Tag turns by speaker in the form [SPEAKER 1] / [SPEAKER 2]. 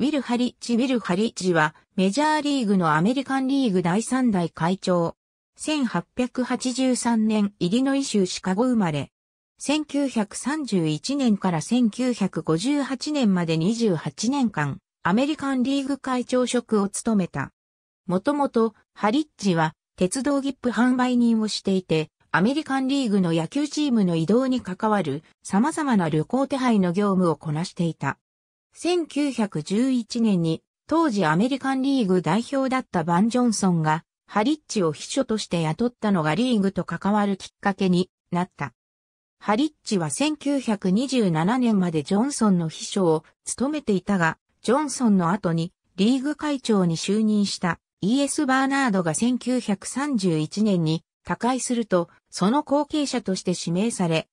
[SPEAKER 1] ウィル・ハリッジ・ウィル・ハリッジはメジャーリーグのアメリカンリーグ第3代会長。1883年イリノイ州シカゴ生まれ。1931年から1958年まで28年間、アメリカンリーグ会長職を務めた。もともと、ハリッジは鉄道ギップ販売人をしていて、アメリカンリーグの野球チームの移動に関わる様々な旅行手配の業務をこなしていた。1911年に当時アメリカンリーグ代表だったバン・ジョンソンがハリッチを秘書として雇ったのがリーグと関わるきっかけになった。ハリッチは1927年までジョンソンの秘書を務めていたが、ジョンソンの後にリーグ会長に就任したイエス・バーナードが1931年に他界すると、その後継者として指名され、